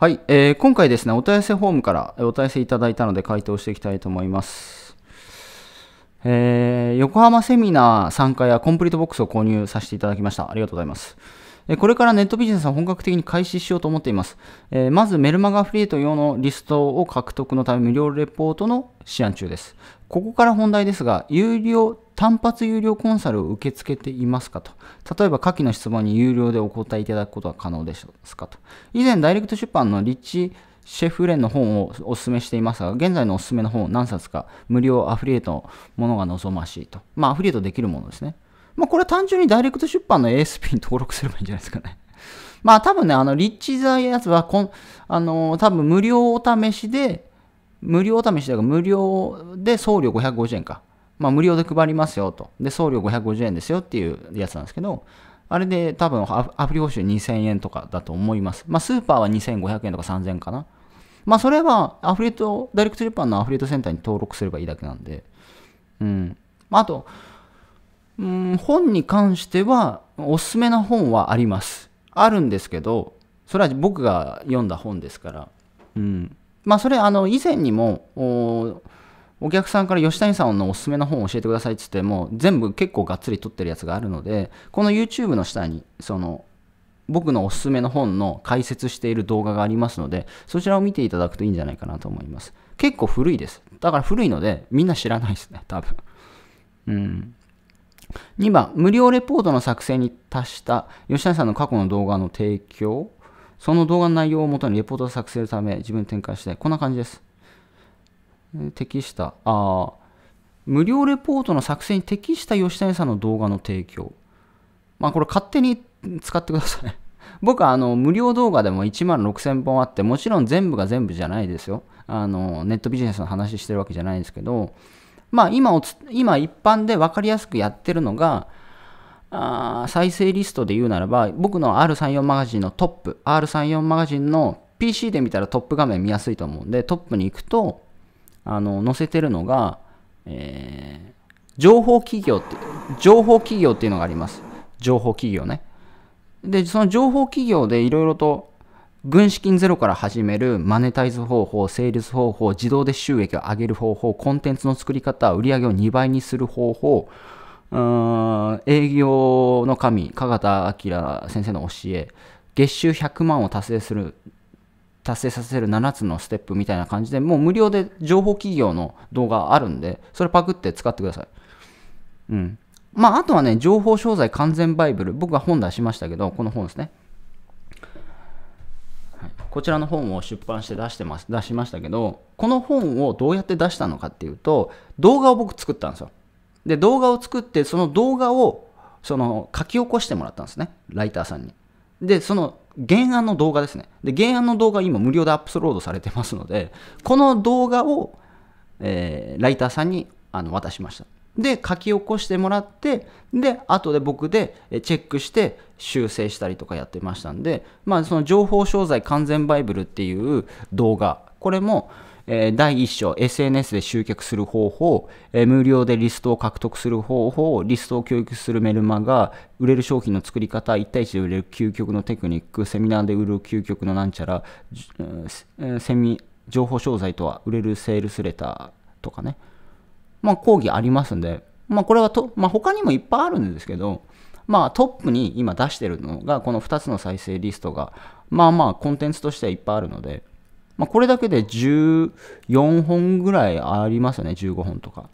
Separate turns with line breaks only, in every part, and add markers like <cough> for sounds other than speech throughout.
はい、えー、今回ですね、お問い合わせフォームからお問い合わせいただいたので回答していきたいと思います。えー、横浜セミナー参加やコンプリートボックスを購入させていただきました。ありがとうございます。これからネットビジネスを本格的に開始しようと思っています。えまずメルマガアフリエイト用のリストを獲得のため無料レポートの試案中です。ここから本題ですが、有料、単発有料コンサルを受け付けていますかと。例えば、下記の質問に有料でお答えいただくことは可能ですかと。以前、ダイレクト出版のリッチ・シェフレンの本をお勧めしていますが、現在のお勧めの本を何冊か無料アフリエイトのものが望ましいと。まあ、アフリエイトできるものですね。まあ、これは単純にダイレクト出版の ASP に登録すればいいんじゃないですかね。<laughs> まあ多分ね、あの、リッチザやつはこん、あのー、多分無料お試しで、無料お試しだから無料で送料550円か。まあ無料で配りますよと。で、送料550円ですよっていうやつなんですけど、あれで多分アプリ報酬2000円とかだと思います。まあスーパーは2500円とか3000円かな。まあそれはアフリート、ダイレクト出版のアフリートセンターに登録すればいいだけなんで。うん。あと、うん本に関してはおすすめな本はありますあるんですけどそれは僕が読んだ本ですから、うん、まあそれあの以前にもおお客さんから吉谷さんのおすすめの本を教えてくださいっつっても全部結構がっつり撮ってるやつがあるのでこの YouTube の下にその僕のおすすめの本の解説している動画がありますのでそちらを見ていただくといいんじゃないかなと思います結構古いですだから古いのでみんな知らないですね多分うん2番、無料レポートの作成に達した吉谷さんの過去の動画の提供。その動画の内容をもとにレポートを作成するため自分で展開して、こんな感じです。適した、あ無料レポートの作成に適した吉谷さんの動画の提供。まあこれ勝手に使ってください <laughs> 僕はあの無料動画でも1万6000本あって、もちろん全部が全部じゃないですよ。あのネットビジネスの話してるわけじゃないですけど、まあ今お今一般で分かりやすくやってるのが、あ再生リストで言うならば、僕の R34 マガジンのトップ、R34 マガジンの PC で見たらトップ画面見やすいと思うんで、トップに行くと、あの、載せてるのが、えー、情報企業って、情報企業っていうのがあります。情報企業ね。で、その情報企業でいろいろと軍資金ゼロから始めるマネタイズ方法、セールス方法、自動で収益を上げる方法、コンテンツの作り方、売り上げを2倍にする方法、うーん営業の神、加賀田明先生の教え、月収100万を達成する、達成させる7つのステップみたいな感じで、もう無料で情報企業の動画あるんで、それパクって使ってください。うん。まあ、あとはね、情報商材完全バイブル。僕が本出しましたけど、この本ですね。こちらの本を出版して出してます、出しましたけど、この本をどうやって出したのかっていうと、動画を僕作ったんですよ。で、動画を作って、その動画を、その、書き起こしてもらったんですね。ライターさんに。で、その原案の動画ですね。で、原案の動画今無料でアップロードされてますので、この動画を、えー、ライターさんにあの渡しました。で書き起こしてもらってで後で僕でチェックして修正したりとかやってましたんで、まあ、その情報商材完全バイブルっていう動画これも、え第1章 SNS で集客する方法、え無料でリストを獲得する方法リストを教育するメルマガ売れる商品の作り方1対1で売れる究極のテクニックセミナーで売る究極のなんちゃら、セミ情報商材とは売れるセールスレターとかねまあ、講義ありますんで、まあ、これはと、まあ、他にもいっぱいあるんですけど、まあ、トップに今出してるのが、この2つの再生リストが、まあまあ、コンテンツとしてはいっぱいあるので、まあ、これだけで14本ぐらいありますよね、15本とか。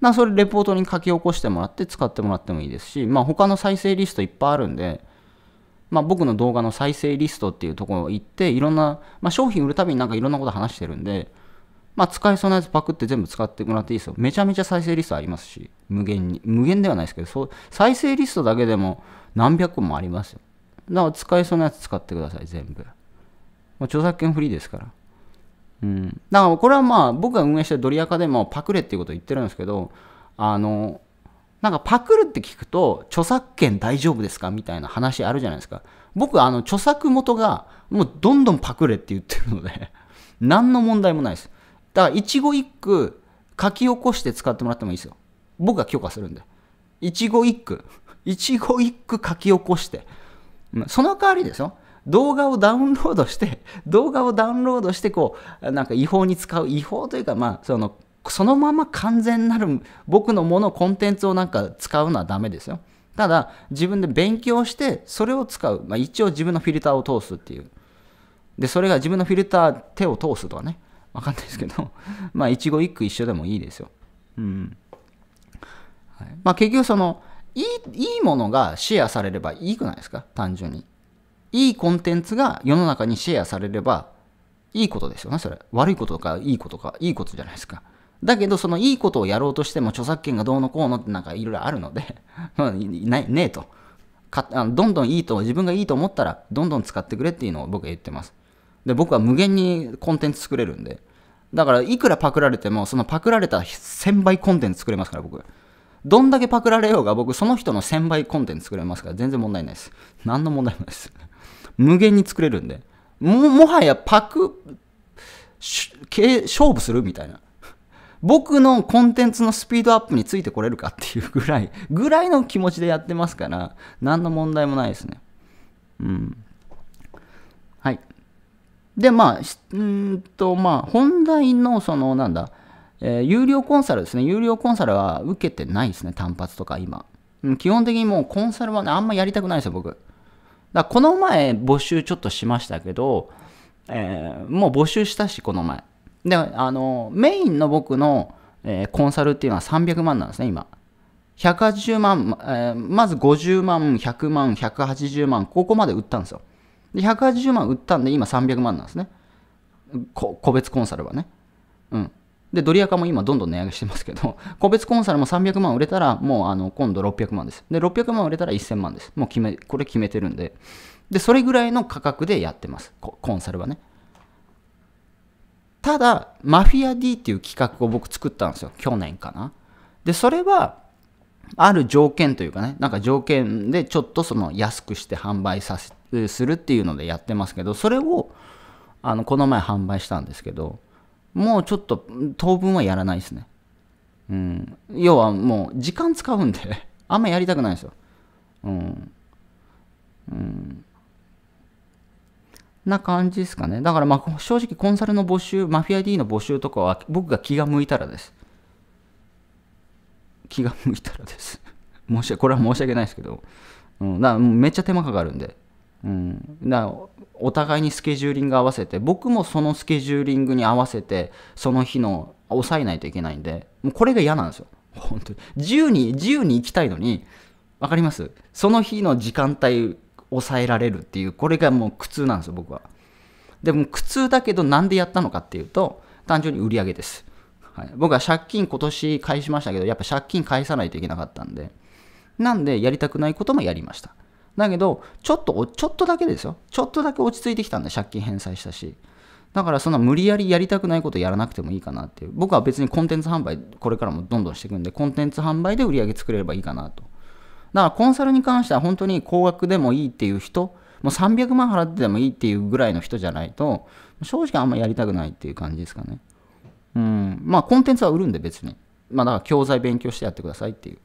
まあ、それレポートに書き起こしてもらって使ってもらってもいいですし、まあ、他の再生リストいっぱいあるんで、まあ、僕の動画の再生リストっていうところ行っていろんな、まあ、商品売るたびになんかいろんなこと話してるんで、まあ、使えそうなやつパクって全部使ってもらっていいですよ。めちゃめちゃ再生リストありますし、無限に。無限ではないですけど、そう再生リストだけでも何百個もありますよ。だから使えそうなやつ使ってください、全部。まあ、著作権フリーですから。うん。だからこれはまあ、僕が運営してるドリアカでもパクれっていうことを言ってるんですけど、あの、なんかパクるって聞くと、著作権大丈夫ですかみたいな話あるじゃないですか。僕、あの、著作元が、もうどんどんパクれって言ってるので <laughs> 何の問題もないです。だから一語一句書き起こして使ってもらってもいいですよ。僕が許可するんで。一語一句。一 <laughs> 語一句書き起こして。その代わりですよ。動画をダウンロードして、<laughs> 動画をダウンロードして、こう、なんか違法に使う、違法というか、まあ、その、そのまま完全なる僕のもの、コンテンツをなんか使うのはダメですよ。ただ、自分で勉強して、それを使う。まあ、一応自分のフィルターを通すっていう。で、それが自分のフィルター、手を通すとかね。わかんないですけど、<laughs> まあ、一期一句一緒でもいいですよ。うん。はい、まあ、結局その、いい、いいものがシェアされればいいくないですか単純に。いいコンテンツが世の中にシェアされればいいことですよね、それ。悪いことかいいことか、いいことじゃないですか。だけど、そのいいことをやろうとしても著作権がどうのこうのってなんかいろいろあるので <laughs> ねえと。かあのどんどんいいと、自分がいいと思ったら、どんどん使ってくれっていうのを僕は言ってます。で、僕は無限にコンテンツ作れるんで。だから、いくらパクられても、そのパクられた1000倍コンテンツ作れますから、僕。どんだけパクられようが、僕、その人の1000倍コンテンツ作れますから、全然問題ないです。何の問題もないです。無限に作れるんで。も、もはやパク、勝負するみたいな。僕のコンテンツのスピードアップについてこれるかっていうぐらい、ぐらいの気持ちでやってますから、何の問題もないですね。うん。はい。で、まあ、うんと、まあ、本題の、その、なんだ、えー、有料コンサルですね。有料コンサルは受けてないですね。単発とか今。うん、基本的にもうコンサルはね、あんまやりたくないですよ、僕。だこの前募集ちょっとしましたけど、えー、もう募集したし、この前。で、あの、メインの僕の、えー、コンサルっていうのは300万なんですね、今。180万、えー、まず50万、100万、180万、ここまで売ったんですよ。で、180万売ったんで、今300万なんですね。個別コンサルはね。うん。で、ドリアカも今どんどん値上げしてますけど、<laughs> 個別コンサルも300万売れたら、もうあの今度600万です。で、600万売れたら1000万です。もう決め、これ決めてるんで。で、それぐらいの価格でやってます。コンサルはね。ただ、マフィア D っていう企画を僕作ったんですよ。去年かな。で、それは、ある条件というかね、なんか条件でちょっとその安くして販売させするっていうのでやってますけどそれをあのこの前販売したんですけどもうちょっと当分はやらないですねうん要はもう時間使うんで <laughs> あんまやりたくないですようんうんな感じですかね。だからまあ正直コンサルの募集、マフィア D の募集とかは僕が気が向いたらです。気が向いたらです。申し訳、これは申し訳ないですけど。うん、だからめっちゃ手間かかるんで。うん、だお互いにスケジューリング合わせて僕もそのスケジューリングに合わせてその日の抑えないといけないんでもうこれが嫌なんですよ本当に自由に自由に行きたいのに分かりますその日の時間帯抑えられるっていうこれがもう苦痛なんですよ僕はでも苦痛だけどなんでやったのかっていうと単純に売り上げです、はい、僕は借金今年返しましたけどやっぱ借金返さないといけなかったんでなんでやりたくないこともやりましただけど、ちょっと、ちょっとだけですよ。ちょっとだけ落ち着いてきたんで、借金返済したし。だからそんな無理やりやりたくないことやらなくてもいいかなっていう。僕は別にコンテンツ販売、これからもどんどんしていくんで、コンテンツ販売で売り上げ作れればいいかなと。だからコンサルに関しては本当に高額でもいいっていう人、もう300万払ってでもいいっていうぐらいの人じゃないと、正直あんまやりたくないっていう感じですかね。うん。まあコンテンツは売るんで別に。まあだから教材勉強してやってくださいっていう。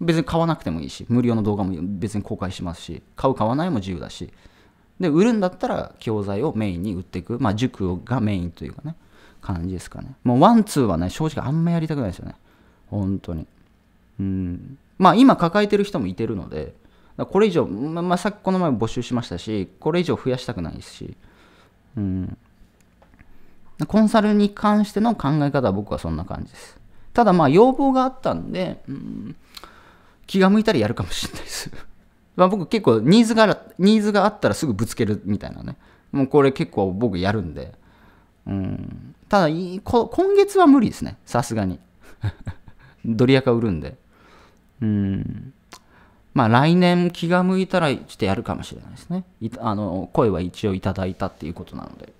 別に買わなくてもいいし、無料の動画も別に公開しますし、買う、買わないも自由だし、で、売るんだったら教材をメインに売っていく、まあ、塾がメインというかね、感じですかね。もうワンツーはね、正直あんまやりたくないですよね。本当に。うん。まあ、今抱えてる人もいてるので、これ以上、まあ、まあ、さっきこの前募集しましたし、これ以上増やしたくないですし、うん。コンサルに関しての考え方は僕はそんな感じです。ただまあ要望があったんで、うん、気が向いたらやるかもしれないです <laughs> まあ僕結構ニーズがニーズがあったらすぐぶつけるみたいなね。もうこれ結構僕やるんで。うん。ただ今月は無理ですね。さすがに。<laughs> ドリアカ売るんで。うん。まあ来年気が向いたらちょっとやるかもしれないですね。あの、声は一応いただいたっていうことなので。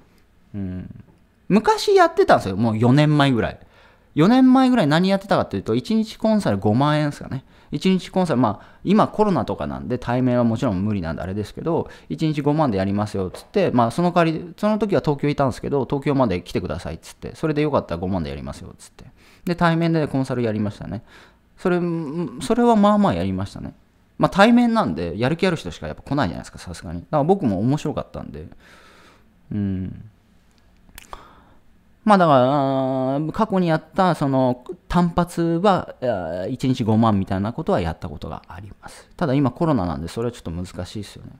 うん。昔やってたんですよ。もう4年前ぐらい。4年前ぐらい何やってたかっていうと、1日コンサル5万円ですかね。1日コンサル、まあ、今コロナとかなんで対面はもちろん無理なんであれですけど、1日5万でやりますよっつって、まあ、その代わり、その時は東京いたんですけど、東京まで来てくださいっつって、それでよかったら5万でやりますよっつって。で、対面でコンサルやりましたね。それ、それはまあまあやりましたね。まあ、対面なんで、やる気ある人しかやっぱ来ないじゃないですか、さすがに。だから僕も面白かったんで、うん。まあだから、過去にやったその単発は1日5万みたいなことはやったことがあります。ただ今コロナなんでそれはちょっと難しいですよね。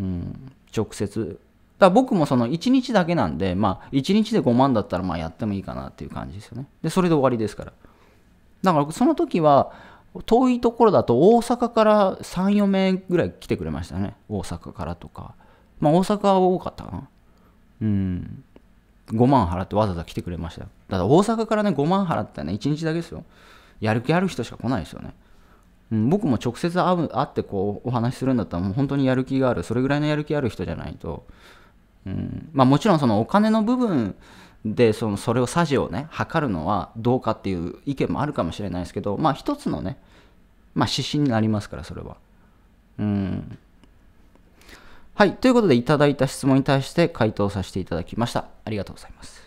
うん、直接。だ僕もその1日だけなんで、まあ1日で5万だったらまあやってもいいかなっていう感じですよね。で、それで終わりですから。だからその時は、遠いところだと大阪から3、4名ぐらい来てくれましたね。大阪からとか。まあ大阪は多かったかな。うん。5万払ってわざわざ来てくれましたよ。かだ大阪からね、5万払ってね、1日だけですよ。やる気ある人しか来ないですよね。うん、僕も直接会う会ってこうお話しするんだったら、もう本当にやる気がある、それぐらいのやる気ある人じゃないと、うん、まあもちろんそのお金の部分でそのそれをさじをね、測るのはどうかっていう意見もあるかもしれないですけど、まあ一つのね、まあ指針になりますから、それは。うんはい、ということでいただいた質問に対して回答させていただきました。ありがとうございます。